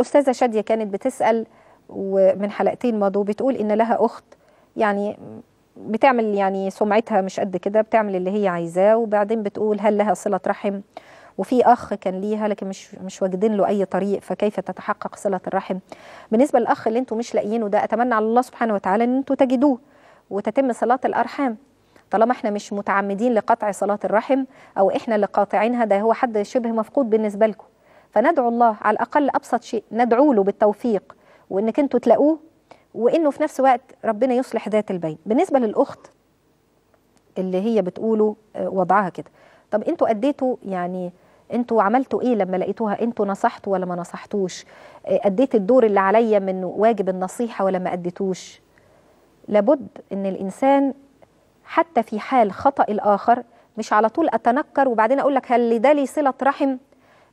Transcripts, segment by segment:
الأستاذة شادية كانت بتسأل ومن حلقتين مضوا بتقول إن لها أخت يعني بتعمل يعني سمعتها مش قد كده بتعمل اللي هي عايزاه وبعدين بتقول هل لها صلة رحم وفي أخ كان ليها لكن مش مش واجدين له أي طريق فكيف تتحقق صلة الرحم بالنسبة للأخ اللي أنتم مش لاقيينه ده أتمنى على الله سبحانه وتعالى إن أنتم تجدوه وتتم صلاة الأرحام طالما احنا مش متعمدين لقطع صلاة الرحم أو احنا اللي قاطعينها ده هو حد شبه مفقود بالنسبة لكم فندعو الله على الأقل أبسط شيء ندعو له بالتوفيق وإنك أنتوا تلاقوه وإنه في نفس الوقت ربنا يصلح ذات البين بالنسبة للأخت اللي هي بتقوله آه، وضعها كده طب أنتوا أديتوا يعني انتوا عملتوا ايه لما لقيتوها انتوا نصحتوا ولا ما نصحتوش آه، اديت الدور اللي عليا من واجب النصيحه ولا ما اديتوش لابد ان الانسان حتى في حال خطا الاخر مش على طول اتنكر وبعدين اقول لك هل ده لي صله رحم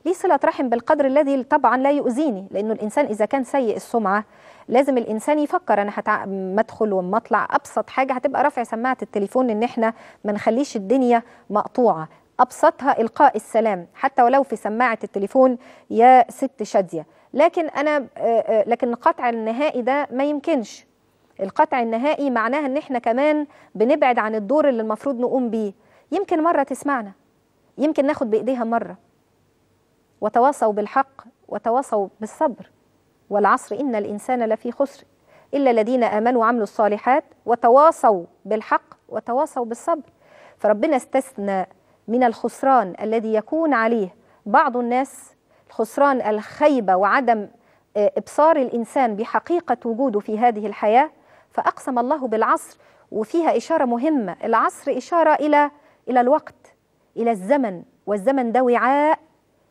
ليه صلة رحم بالقدر الذي طبعا لا يؤذيني لأنه الإنسان إذا كان سيء السمعة لازم الإنسان يفكر أنا هتع... ما أدخل أطلع أبسط حاجة هتبقى رفع سماعة التليفون إن إحنا ما نخليش الدنيا مقطوعة أبسطها إلقاء السلام حتى ولو في سماعة التليفون يا ست شادية لكن أنا لكن القطع النهائي ده ما يمكنش القطع النهائي معناها إن إحنا كمان بنبعد عن الدور اللي المفروض نقوم بيه يمكن مرة تسمعنا يمكن ناخد بإيديها مرة وتواصوا بالحق وتواصوا بالصبر والعصر إن الإنسان لفي خسر إلا الذين آمنوا وعملوا الصالحات وتواصوا بالحق وتواصوا بالصبر فربنا استثنى من الخسران الذي يكون عليه بعض الناس خسران الخيبة وعدم آه، إبصار الإنسان بحقيقة وجوده في هذه الحياة فأقسم الله بالعصر وفيها إشارة مهمة العصر إشارة إلى إلى الوقت إلى الزمن والزمن ده وعاء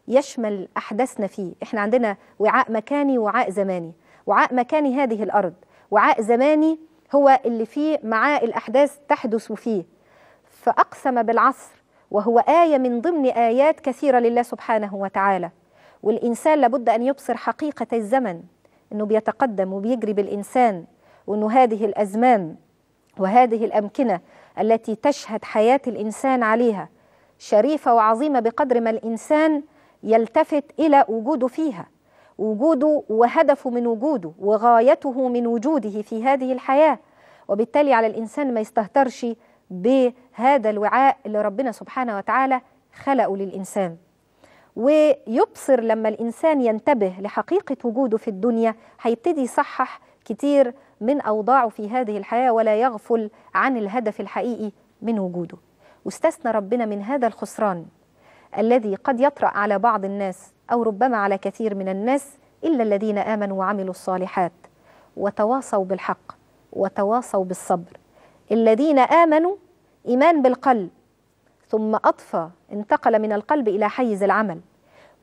يشمل أحداثنا فيه إحنا عندنا وعاء مكاني وعاء زماني وعاء مكاني هذه الأرض وعاء زماني هو اللي فيه معاه الأحداث تحدث فيه فأقسم بالعصر وهو آية من ضمن آيات كثيرة لله سبحانه وتعالى والإنسان لابد أن يبصر حقيقة الزمن أنه بيتقدم وبيجري بالإنسان وأنه هذه الأزمان وهذه الأمكنة التي تشهد حياة الإنسان عليها شريفة وعظيمة بقدر ما الإنسان يلتفت إلى وجوده فيها وجوده وهدفه من وجوده وغايته من وجوده في هذه الحياة وبالتالي على الإنسان ما يستهترش بهذا الوعاء اللي ربنا سبحانه وتعالى خلقه للإنسان ويبصر لما الإنسان ينتبه لحقيقة وجوده في الدنيا هيبتدي يصحح كتير من أوضاعه في هذه الحياة ولا يغفل عن الهدف الحقيقي من وجوده واستثنى ربنا من هذا الخسران الذي قد يطرأ على بعض الناس أو ربما على كثير من الناس إلا الذين آمنوا وعملوا الصالحات وتواصوا بالحق وتواصوا بالصبر الذين آمنوا إيمان بالقلب ثم أطفى انتقل من القلب إلى حيز العمل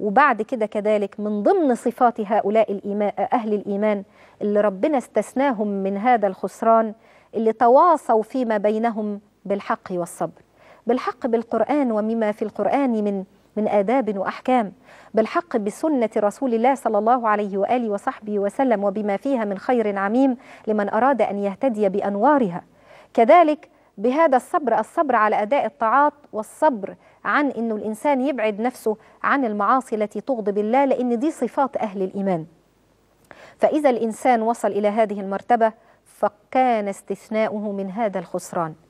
وبعد كده كذلك من ضمن صفات هؤلاء الإيمان أهل الإيمان اللي ربنا استثناهم من هذا الخسران اللي تواصوا فيما بينهم بالحق والصبر بالحق بالقرآن ومما في القرآن من من آداب وأحكام بالحق بسنة رسول الله صلى الله عليه وآله وصحبه وسلم وبما فيها من خير عميم لمن أراد أن يهتدي بأنوارها كذلك بهذا الصبر الصبر على أداء الطاعات والصبر عن أنه الإنسان يبعد نفسه عن المعاصي التي تغضب الله لأن دي صفات أهل الإيمان فإذا الإنسان وصل إلى هذه المرتبة فكان استثناؤه من هذا الخسران